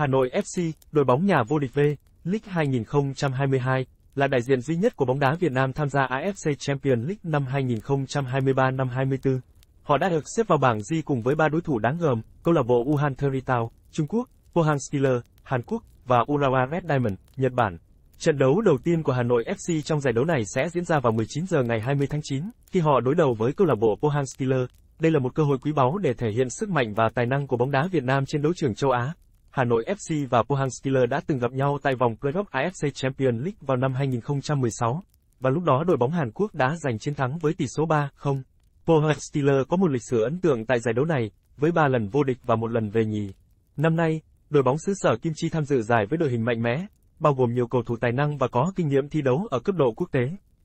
Hà Nội FC, đội bóng nhà vô địch V, League 2022, là đại diện duy nhất của bóng đá Việt Nam tham gia AFC Champions League năm 2023 năm 24. Họ đã được xếp vào bảng G cùng với ba đối thủ đáng gờm: câu lạc bộ Wuhan Teritao, Trung Quốc, Pohang Steelers, Hàn Quốc và Urawa Red Diamond, Nhật Bản. Trận đấu đầu tiên của Hà Nội FC trong giải đấu này sẽ diễn ra vào 19 giờ ngày 20 tháng 9, khi họ đối đầu với câu lạc bộ Pohang Steelers. Đây là một cơ hội quý báu để thể hiện sức mạnh và tài năng của bóng đá Việt Nam trên đấu trường châu Á. Hà Nội FC và Pohang Steelers đã từng gặp nhau tại vòng playoff AFC Champions League vào năm 2016, và lúc đó đội bóng Hàn Quốc đã giành chiến thắng với tỷ số 3-0. Pohang Steelers có một lịch sử ấn tượng tại giải đấu này, với 3 lần vô địch và một lần về nhì. Năm nay, đội bóng xứ sở Kim Chi tham dự giải với đội hình mạnh mẽ, bao gồm nhiều cầu thủ tài năng và có kinh nghiệm thi đấu ở cấp độ quốc tế.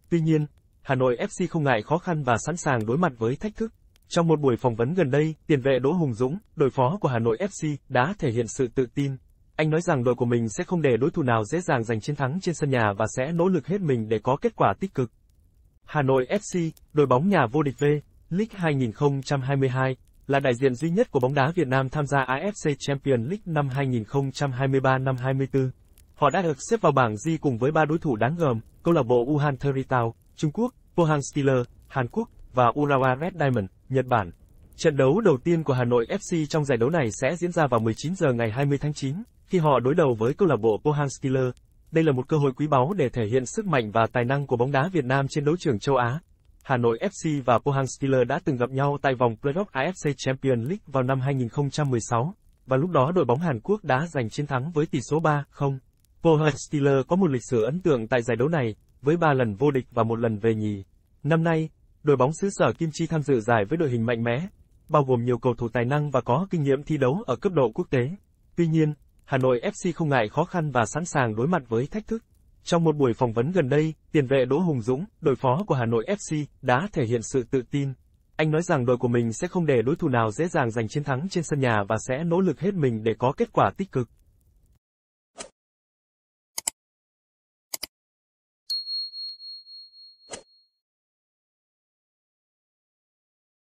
Tuy nhiên, Hà Nội FC không ngại khó khăn và sẵn sàng đối mặt với thách thức. Trong một buổi phỏng vấn gần đây, tiền vệ Đỗ Hùng Dũng, đội phó của Hà Nội FC, đã thể hiện sự tự tin. Anh nói rằng đội của mình sẽ không để đối thủ nào dễ dàng giành chiến thắng trên sân nhà và sẽ nỗ lực hết mình để có kết quả tích cực. Hà Nội FC, đội bóng nhà vô địch V, League 2022, là đại diện duy nhất của bóng đá Việt Nam tham gia AFC Champions League năm 2023-24. Họ đã được xếp vào bảng G cùng với ba đối thủ đáng gờm, câu lạc bộ Wuhan Teritao, Trung Quốc, Pohang Steelers, Hàn Quốc và Urawa Red Diamond. Nhật Bản. Trận đấu đầu tiên của Hà Nội FC trong giải đấu này sẽ diễn ra vào 19 giờ ngày 20 tháng 9, khi họ đối đầu với câu lạc bộ Pohang Steelers. Đây là một cơ hội quý báu để thể hiện sức mạnh và tài năng của bóng đá Việt Nam trên đấu trường châu Á. Hà Nội FC và Pohang Steelers đã từng gặp nhau tại vòng playoff AFC Champions League vào năm 2016, và lúc đó đội bóng Hàn Quốc đã giành chiến thắng với tỷ số 3-0. Pohang Steelers có một lịch sử ấn tượng tại giải đấu này, với 3 lần vô địch và một lần về nhì. Năm nay, đội bóng xứ sở Kim Chi tham dự giải với đội hình mạnh mẽ, bao gồm nhiều cầu thủ tài năng và có kinh nghiệm thi đấu ở cấp độ quốc tế. Tuy nhiên, Hà Nội FC không ngại khó khăn và sẵn sàng đối mặt với thách thức. Trong một buổi phỏng vấn gần đây, tiền vệ Đỗ Hùng Dũng, đội phó của Hà Nội FC, đã thể hiện sự tự tin. Anh nói rằng đội của mình sẽ không để đối thủ nào dễ dàng giành chiến thắng trên sân nhà và sẽ nỗ lực hết mình để có kết quả tích cực.